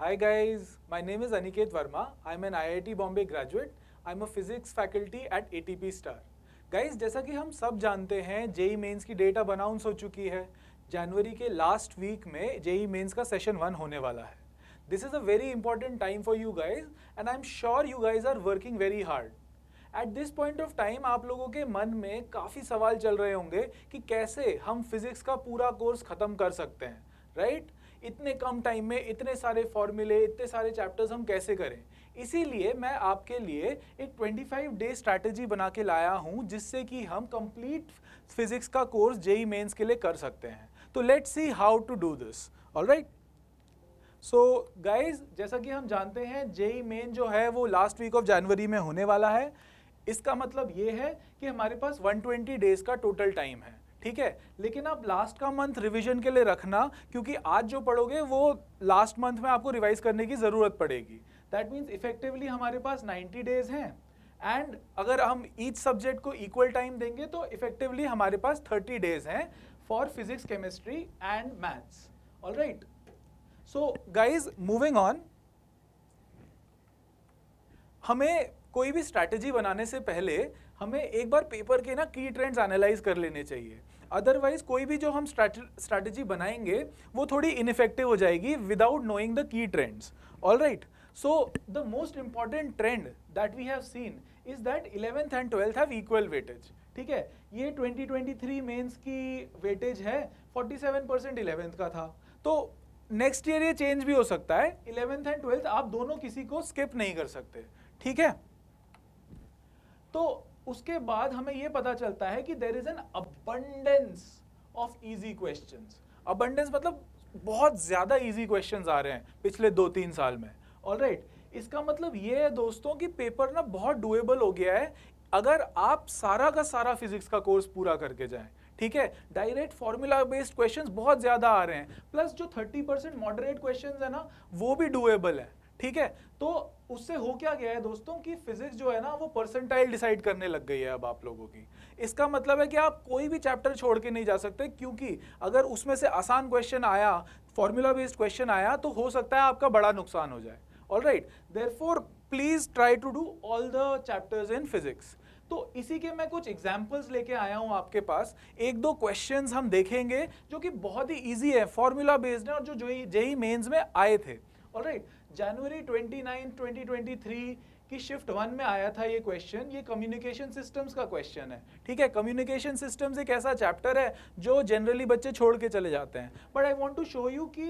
Hi guys, my name is Aniket Verma. I'm an IIT Bombay graduate. I'm a physics faculty at ATP Star. Guys, जैसा कि हम सब जानते हैं JEE Mains e की date अब अनाउंस हो चुकी है जनवरी के लास्ट वीक में जेई मेंस e का सेशन वन होने वाला है this is a very important time for you guys and I am sure you guys are working very hard at this point of time आप लोगों के मन में काफ़ी सवाल चल रहे होंगे कि कैसे हम फिजिक्स का पूरा कोर्स ख़त्म कर सकते हैं राइट right? इतने कम टाइम में इतने सारे फॉर्मूले इतने सारे चैप्टर्स हम कैसे करें इसीलिए मैं आपके लिए एक 25 डे स्ट्रैटेजी बना के लाया हूँ जिससे कि हम कंप्लीट फिजिक्स का कोर्स जेई मेन्स के लिए कर सकते हैं तो let's see how to do this all right so guys जैसा कि हम जानते हैं जेई मेन e जो है वो लास्ट वीक ऑफ जनवरी में होने वाला है इसका मतलब ये है कि हमारे पास 120 डेज का टोटल टाइम है ठीक है लेकिन आप लास्ट का मंथ रिवीजन के लिए रखना क्योंकि आज जो पढ़ोगे वो लास्ट मंथ में आपको रिवाइज करने की ज़रूरत पड़ेगी दैट मीन्स इफेक्टिवली हमारे पास 90 डेज हैं एंड अगर हम ईच सब्जेक्ट को इक्वल टाइम देंगे तो इफेक्टिवली हमारे पास 30 डेज हैं for physics chemistry and maths all right so guys moving on हमें कोई भी स्ट्रैटेजी बनाने से पहले हमें एक बार पेपर के ना की ट्रेंड्स एनालाइज कर लेने चाहिए अदरवाइज कोई भी जो हम स्ट्रैटेजी बनाएंगे वो थोड़ी इनफेक्टिव हो जाएगी without knowing the key trends all right so the most important trend that we have seen is that eleventh and twelfth have equal weightage ठीक है ये 2023 मेंस की वेटेज है 47 परसेंट इलेवेंथ का था तो नेक्स्ट ईयर ये चेंज भी हो सकता है इलेवेंथ एंड ट्वेल्थ आप दोनों किसी को स्किप नहीं कर सकते ठीक है तो उसके बाद हमें यह पता चलता है कि there is an abundance of easy question abundance मतलब बहुत ज़्यादा इजी क्वेश्चन आ रहे हैं पिछले दो तीन साल में ऑल right, इसका मतलब ये है दोस्तों कि पेपर ना बहुत डुएबल हो गया है अगर आप सारा का सारा फिजिक्स का कोर्स पूरा करके जाएं ठीक है डायरेक्ट फॉर्मूला बेस्ड क्वेश्चंस बहुत ज़्यादा आ रहे हैं प्लस जो 30 परसेंट मॉडरेट क्वेश्चन है ना वो भी डुएबल है ठीक है तो उससे हो क्या गया है दोस्तों कि फिजिक्स जो है ना वो परसेंटाइल डिसाइड करने लग गई है अब आप लोगों की इसका मतलब है कि आप कोई भी चैप्टर छोड़ के नहीं जा सकते क्योंकि अगर उसमें से आसान क्वेश्चन आया फॉर्मूला बेस्ड क्वेश्चन आया तो हो सकता है आपका बड़ा नुकसान हो जाए all right there please try to do all the chapters in physics तो इसी के मैं कुछ एग्जाम्पल्स लेके आया हूँ आपके पास एक दो क्वेश्चन हम देखेंगे जो कि बहुत ही ईजी है फॉर्मूला बेस्ड है और जो जेई मेन्स में आए थे ऑल राइट right? जनवरी 29, 2023 की शिफ्ट वन में आया था ये क्वेश्चन ये कम्युनिकेशन सिस्टम्स का क्वेश्चन है ठीक है कम्युनिकेशन सिस्टम्स एक ऐसा चैप्टर है जो जनरली बच्चे छोड़ के चले जाते हैं but I want to show you कि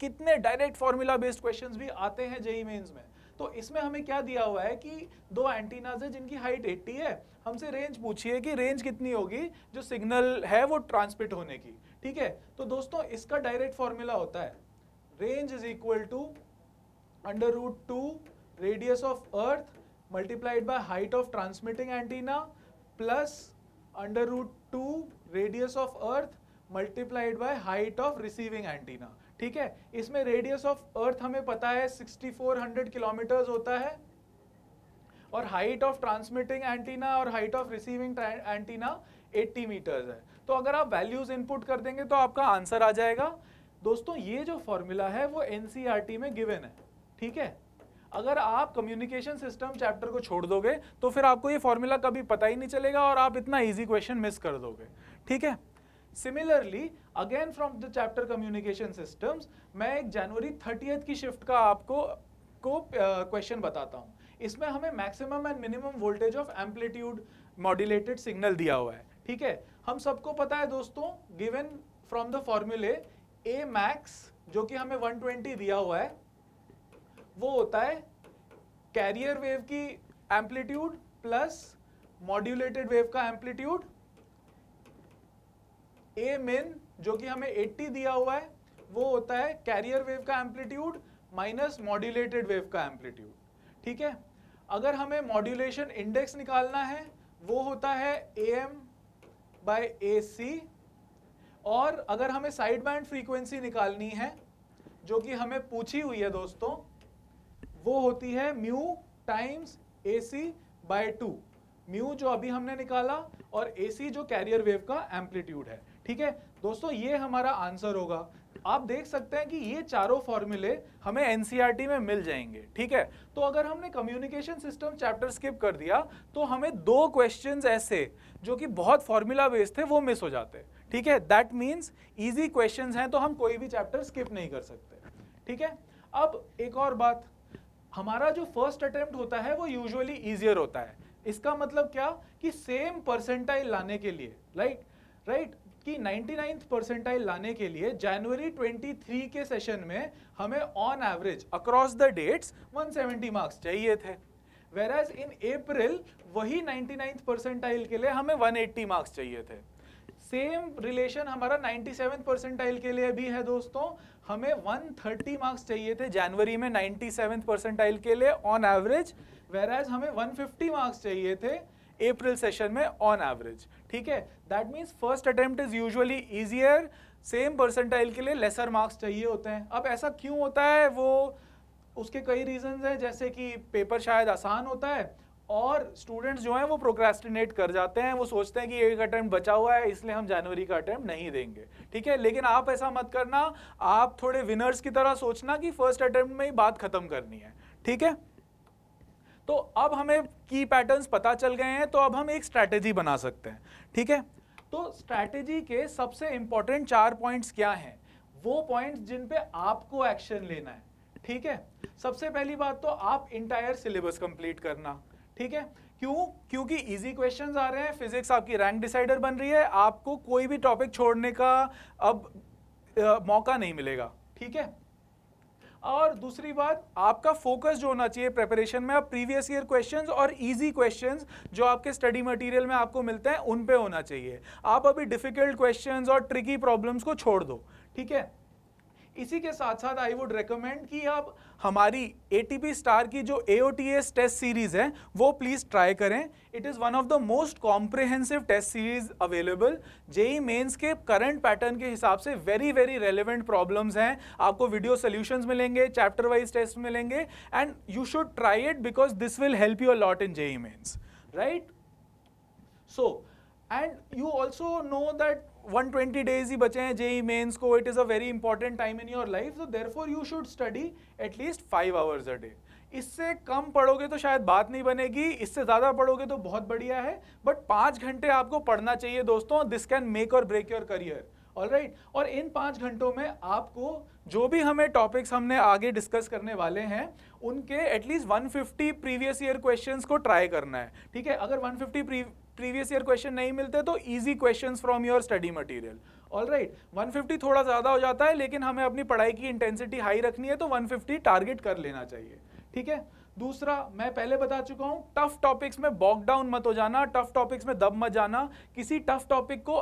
कितने डायरेक्ट फॉर्मूला बेस्ड क्वेश्चन भी आते हैं जेई मेन्स में तो इसमें हमें क्या दिया हुआ है कि दो एंटीनाज है जिनकी हाइट एट्टी है हमसे रेंज पूछिए कि रेंज कितनी होगी जो सिग्नल है वो ट्रांसमिट होने की ठीक है तो दोस्तों इसका डायरेक्ट फॉर्मूला होता है range is equal to under root two radius of earth multiplied by height of transmitting antenna plus under root two radius of earth multiplied by height of receiving antenna ठीक है इसमें radius of अर्थ हमें पता है 6400 kilometres होता है और height of transmitting antenna और height of receiving antenna 80 metres है तो अगर आप वैल्यूज इनपुट कर देंगे तो आपका आंसर आ जाएगा दोस्तों ये जो फॉर्मूला है वो एनसीआरटी e में गिवन है ठीक है अगर आप कम्युनिकेशन सिस्टम चैप्टर को छोड़ दोगे तो फिर आपको ये फॉर्मूला कभी पता ही नहीं चलेगा और आप इतना इजी क्वेश्चन मिस कर दोगे ठीक है similarly again from the chapter communication systems मैं एक जनवरी थर्टीएथ की शिफ्ट का आपको को क्वेश्चन uh, बताता हूँ इसमें हमें maximum and minimum voltage of amplitude modulated signal दिया हुआ है ठीक है हम सबको पता है दोस्तों गिवेन फ्रॉम द फॉर्मूले ए मैक्स जो कि हमें 120 दिया हुआ है वो होता है कैरियर वेव की एम्पलीट्यूड प्लस मॉड्यूलेटेड वेव का एम्पलीट्यूड ए मेन जो कि हमें 80 दिया हुआ है वो होता है कैरियर वेव का एम्पलीट्यूड माइनस मॉड्यूलेटेड वेव का एम्पलीट्यूड ठीक है अगर हमें मॉड्यूलेशन इंडेक्स निकालना है वो होता है ए एम बाय ए सी और अगर हमें साइड बैंड फ्रीक्वेंसी निकालनी है जो कि हमें पूछी हुई है दोस्तों वो होती है mu times A C by two mu जो अभी हमने निकाला और ए सी जो कैरियर वेव का एम्पलीट्यूड है ठीक है दोस्तों ये हमारा आंसर होगा आप देख सकते हैं कि ये चारों फॉर्मूले हमें एनसीईआरटी e में मिल जाएंगे ठीक है तो अगर हमने कम्युनिकेशन सिस्टम चैप्टर स्किप कर दिया तो हमें दो क्वेश्चंस ऐसे जो कि बहुत फॉर्मूला बेस्ड थे वो मिस हो जाते ठीक है दैट मींस इजी क्वेश्चंस हैं तो हम कोई भी चैप्टर स्किप नहीं कर सकते ठीक है अब एक और बात हमारा जो फर्स्ट अटेम्प्ट होता है वो यूजुअली ईजियर होता है इसका मतलब क्या कि सेम परसेंटाइल लाने के लिए राइट like, राइट right? कि 99th परसेंटाइल लाने के लिए जनवरी 23 के सेशन में हमें on average across the dates 170 marks चाहिए थे वेराज इन अप्रैल वही 99th परसेंटाइल के लिए हमें 180 मार्क्स चाहिए थे सेम रिलेशन हमारा 97 परसेंटाइल के लिए भी है दोस्तों हमें 130 मार्क्स चाहिए थे जनवरी में 97 परसेंटाइल के लिए ऑन एवरेज वेर एज हमें 150 मार्क्स चाहिए थे अप्रैल सेशन में ऑन एवरेज ठीक है that means first attempt is usually easier same percentile के लिए लेसर मार्क्स चाहिए होते हैं अब ऐसा क्यों होता है वो उसके कई रीजंस हैं जैसे कि पेपर शायद आसान होता है और स्टूडेंट्स जो हैं वो प्रोक्रेस्टिनेट कर जाते हैं वो सोचते हैं कि एक अटैम्प्ट बचा हुआ है इसलिए हम जनवरी का अटैम्प्ट नहीं देंगे ठीक है लेकिन आप ऐसा मत करना आप थोड़े विनर्स की तरह सोचना कि फर्स्ट अटैम्प्ट में ही बात खत्म करनी है ठीक है तो अब हमें की पैटर्न्स पता चल गए हैं तो अब हम एक स्ट्रैटेजी बना सकते हैं ठीक है तो स्ट्रैटेजी के सबसे इंपॉर्टेंट चार पॉइंट्स क्या हैं वो पॉइंट्स जिन पे आपको एक्शन लेना है ठीक है सबसे पहली बात तो आप इंटायर सिलेबस कंप्लीट करना ठीक है क्यों क्योंकि इजी क्वेश्चंस आ रहे हैं फिजिक्स आपकी रैंक डिसाइडर बन रही है आपको कोई भी टॉपिक छोड़ने का अब आ, मौका नहीं मिलेगा ठीक है और दूसरी बात आपका फोकस जो होना चाहिए प्रेपरेशन में आप प्रीवियस ईयर क्वेश्चंस और इजी क्वेश्चंस जो आपके स्टडी मटेरियल में आपको मिलते हैं उन पे होना चाहिए आप अभी डिफिकल्ट क्वेश्चंस और ट्रिकी प्रॉब्लम्स को छोड़ दो ठीक है इसी के साथ साथ आई वुड रिकमेंड कि आप हमारी ए स्टार की जो ए टेस्ट सीरीज़ है वो प्लीज़ ट्राई करें it is one of the most comprehensive test series available JEE Mains के करंट पैटर्न के हिसाब से वेरी वेरी रेलिवेंट प्रॉब्लम्स हैं आपको वीडियो सोल्यूशन मिलेंगे चैप्टर वाइज टेस्ट मिलेंगे and you should try it because this will help you a lot lot in JEE Mains right so and you also know that 120 days ही बचे हैं JEE Mains e को it is a very important time in your life so therefore you should study at least five hours a day इससे कम पढ़ोगे तो शायद बात नहीं बनेगी इससे ज़्यादा पढ़ोगे तो बहुत बढ़िया है बट पाँच घंटे आपको पढ़ना चाहिए दोस्तों this can make or break your career all right और इन पाँच घंटों में आपको जो भी हमें टॉपिक्स हमने आगे डिस्कस करने वाले हैं उनके एटलीस्ट 150 प्रीवियस ईयर क्वेश्चंस को ट्राई करना है ठीक है अगर 150 फिफ्टी प्रीवियस ईयर क्वेश्चन नहीं मिलते तो easy question from your study material all right one थोड़ा ज़्यादा हो जाता है लेकिन हमें अपनी पढ़ाई की इंटेंसिटी हाई रखनी है तो 150 टारगेट कर लेना चाहिए ठीक है दूसरा मैं पहले बता चुका हूं टफ टॉपिक्स में बॉक डाउन मत हो जाना टफ टॉपिक्स में दब मत जाना किसी टफ टॉपिक को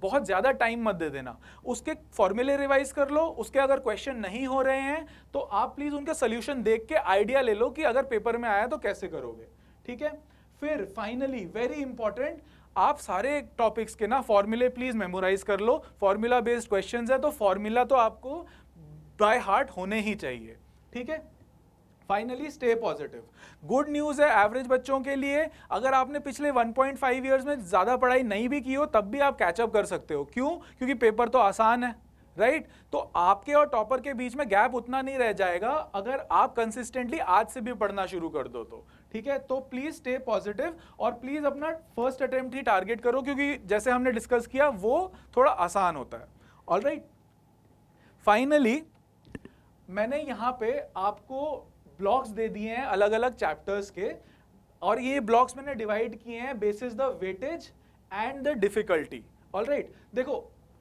बहुत ज़्यादा टाइम मत दे देना उसके फॉर्मूले रिवाइज कर लो उसके अगर क्वेश्चन नहीं हो रहे हैं तो आप प्लीज़ उनके सोल्यूशन देख के आइडिया ले लो कि अगर पेपर में आया तो कैसे करोगे ठीक है फिर फाइनली वेरी इंपॉर्टेंट आप सारे टॉपिक्स के ना फॉर्मूले प्लीज़ मेमोराइज कर लो फॉर्मूला बेस्ड क्वेश्चन है तो फॉर्मूला तो आपको बाय हार्ट होने ही चाहिए ठीक है finally stay positive good news है एवरेज बच्चों के लिए अगर आपने पिछले 1.5 इयर्स में ज़्यादा पढ़ाई नहीं भी की हो तब भी आप कैचअप कर सकते हो क्यों क्योंकि पेपर तो आसान है राइट right? तो आपके और टॉपर के बीच में गैप उतना नहीं रह जाएगा अगर आप कंसिस्टेंटली आज से भी पढ़ना शुरू कर दो तो ठीक है तो प्लीज स्टे पॉजिटिव और प्लीज अपना फर्स्ट अटेम्प्ट ही टारगेट करो क्योंकि जैसे हमने डिस्कस किया वो थोड़ा आसान होता है ऑल राइट फाइनली मैंने यहां पे आपको ब्लॉक्स दे दिए हैं अलग अलग चैप्टर्स के और ये ब्लॉक्स मैंने डिवाइड किए हैं basis the weightage and the difficulty all right देखो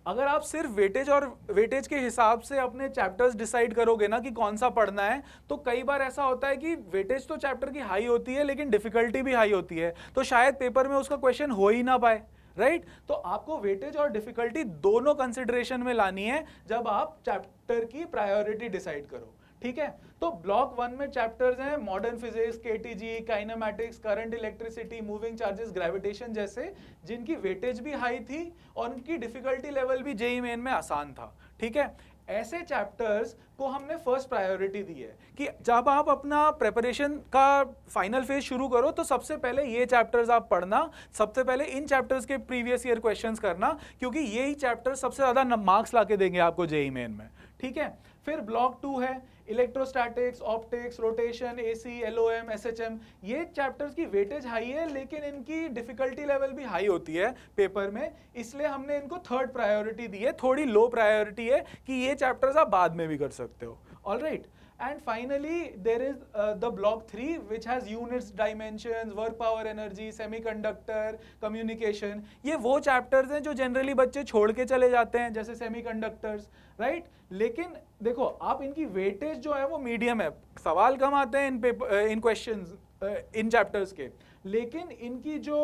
अगर आप सिर्फ वेटेज और वेटेज के हिसाब से अपने चैप्टर्स डिसाइड करोगे ना कि कौन सा पढ़ना है तो कई बार ऐसा होता है कि वेटेज तो चैप्टर की हाई होती है लेकिन डिफिकल्टी भी हाई होती है तो शायद पेपर में उसका क्वेश्चन हो ही ना पाए राइट right? तो आपको वेटेज और डिफिकल्टी दोनों कंसिडरेशन में लानी है जब आप चैप्टर की प्रायोरिटी डिसाइड करो ठीक है तो ब्लॉक वन में चैप्टर्स हैं modern physics KTG kinematics current electricity moving charges gravitation जैसे जिनकी वेटेज भी हाई थी और उनकी डिफिकल्टी लेवल भी जेई मेन में आसान था ठीक है ऐसे चैप्टर्स को हमने फर्स्ट प्रायोरिटी दी है कि जब आप अपना प्रेपरेशन का फाइनल फेज शुरू करो तो सबसे पहले ये चैप्टर्स आप पढ़ना सबसे पहले इन चैप्टर्स के प्रीवियस ईयर क्वेश्चंस करना क्योंकि ये ही चैप्टर सबसे ज़्यादा मार्क्स ला देंगे आपको जेई मेन में ठीक है फिर ब्लॉक टू है electrostatics optics rotation AC LOM SHM ये चैप्टर्स की वेटेज हाई है लेकिन इनकी डिफिकल्टी लेवल भी हाई होती है पेपर में इसलिए हमने इनको थर्ड प्रायोरिटी दी है थोड़ी लो प्रायोरिटी है कि ये चैप्टर्स आप बाद में भी कर सकते हो all right right. And finally, there is uh, the block 3 which has units, dimensions, work power energy, semiconductor, communication. ye wo chapters hain jo generally bacche chhod ke chale jate hain jaise semiconductors, right? lekin लेकिन देखो आप इनकी weightage जो है वो medium है सवाल कम आते हैं इन in questions uh, in chapters ke lekin inki jo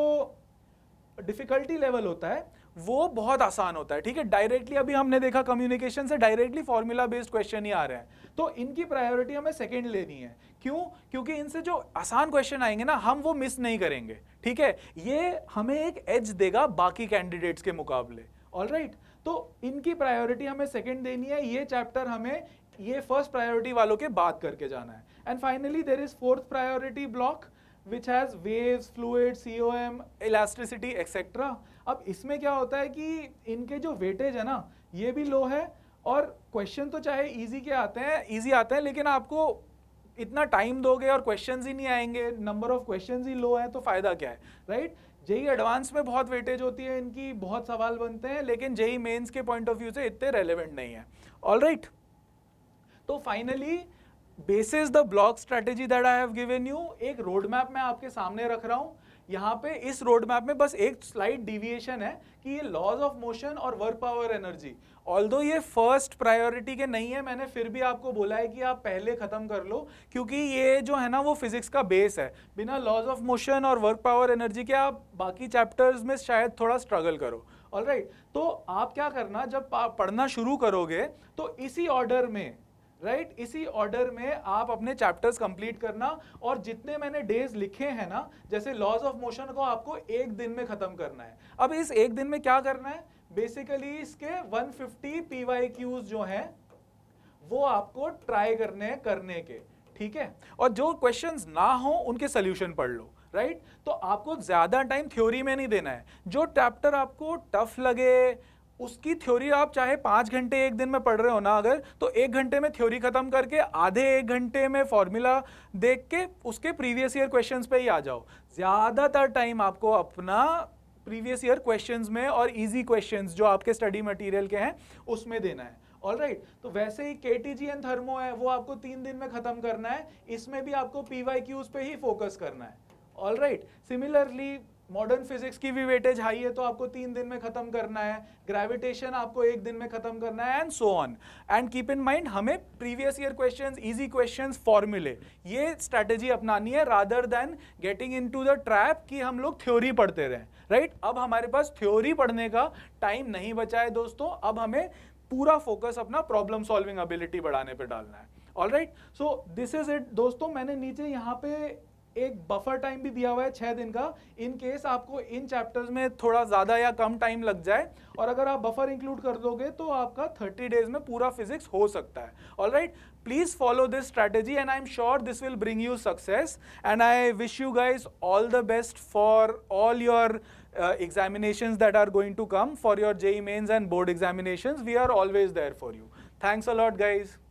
difficulty level hota hai वो बहुत आसान होता है ठीक है डायरेक्टली अभी हमने देखा कम्युनिकेशन से डायरेक्टली फॉर्मूला बेस्ड क्वेश्चन ही आ रहे हैं तो इनकी प्रायोरिटी हमें सेकेंड लेनी है क्यों क्योंकि इनसे जो आसान क्वेश्चन आएंगे ना हम वो मिस नहीं करेंगे ठीक है ये हमें एक एज देगा बाकी कैंडिडेट्स के मुकाबले ऑल right? तो इनकी प्रायोरिटी हमें सेकेंड देनी है ये चैप्टर हमें ये फर्स्ट प्रायोरिटी वालों के बाद करके जाना है and finally there is fourth priority block which has waves, O COM, elasticity, etc. अब इसमें क्या होता है कि इनके जो वेटेज है ना ये भी लो है और क्वेश्चन तो चाहे ईजी के आते हैं इजी आते हैं लेकिन आपको इतना टाइम दोगे और क्वेश्चन ही नहीं आएंगे नंबर ऑफ क्वेश्चन ही लो है तो फ़ायदा क्या है राइट जेई एडवांस में बहुत वेटेज होती है इनकी बहुत सवाल बनते हैं लेकिन जेई मेंस के पॉइंट ऑफ व्यू से इतने रेलिवेंट नहीं है ऑल right. तो finally basis the block strategy that I have given you एक रोड मैप मैं आपके सामने रख रहा हूँ यहाँ पे इस रोड मैप में बस एक स्लाइड डिविएशन है कि ये लॉज ऑफ मोशन और वर्क पावर एनर्जी ऑल दो ये फर्स्ट प्रायोरिटी के नहीं है मैंने फिर भी आपको बोला है कि आप पहले ख़त्म कर लो क्योंकि ये जो है ना वो फिजिक्स का बेस है बिना लॉज ऑफ मोशन और वर्क पावर एनर्जी के आप बाकी चैप्टर्स में शायद थोड़ा स्ट्रगल करो ऑल right, तो आप क्या करना जब पढ़ना शुरू करोगे तो इसी ऑर्डर में राइट right? इसी ऑर्डर में आप अपने चैप्टर्स कंप्लीट करना और जितने मैंने डेज लिखे हैं ना जैसे लॉज ऑफ मोशन को आपको एक दिन में ख़त्म करना है अब इस एक दिन में क्या करना है बेसिकली इसके 150 फिफ्टी क्यूज जो हैं वो आपको ट्राई करने करने के ठीक है और जो क्वेश्चंस ना हो उनके सोल्यूशन पढ़ लो राइट right? तो आपको ज़्यादा टाइम थ्योरी में नहीं देना है जो चैप्टर आपको टफ लगे उसकी थ्योरी आप चाहे पाँच घंटे एक दिन में पढ़ रहे हो ना अगर तो एक घंटे में थ्योरी खत्म करके आधे एक घंटे में फॉर्मूला देख के उसके प्रीवियस ईयर क्वेश्चंस पे ही आ जाओ ज़्यादातर टाइम आपको अपना प्रीवियस ईयर क्वेश्चंस में और इजी क्वेश्चंस जो आपके स्टडी मटेरियल के हैं उसमें देना है ऑल राइट right. तो वैसे ही के टी जी थर्मो है वो आपको तीन दिन में खत्म करना है इसमें भी आपको पी वाई क्यूज पे ही फोकस करना है all right similarly modern physics की भी वेटेज हाई है तो आपको तीन दिन में खत्म करना है ग्रेविटेशन आपको एक दिन में खत्म करना है and so on and keep in mind हमें previous year questions easy questions फॉर्मूले ये स्ट्रैटेजी अपनानी है rather than getting into the trap कि हम लोग थ्योरी पढ़ते रहें राइट right? अब हमारे पास थ्योरी पढ़ने का टाइम नहीं बचा है दोस्तों अब हमें पूरा फोकस अपना प्रॉब्लम सॉल्विंग एबिलिटी बढ़ाने पर डालना है all right so this is it दोस्तों मैंने नीचे यहाँ पे एक बफर टाइम भी दिया हुआ है छः दिन का इन केस आपको इन चैप्टर्स में थोड़ा ज़्यादा या कम टाइम लग जाए और अगर आप बफर इंक्लूड कर दोगे तो आपका थर्टी डेज में पूरा फिजिक्स हो सकता है all right please follow this strategy and I am sure this will bring you success and I wish you guys all the best for all your examination that are going to come for your JEE mains and board examination we are always there for you thanks a lot guys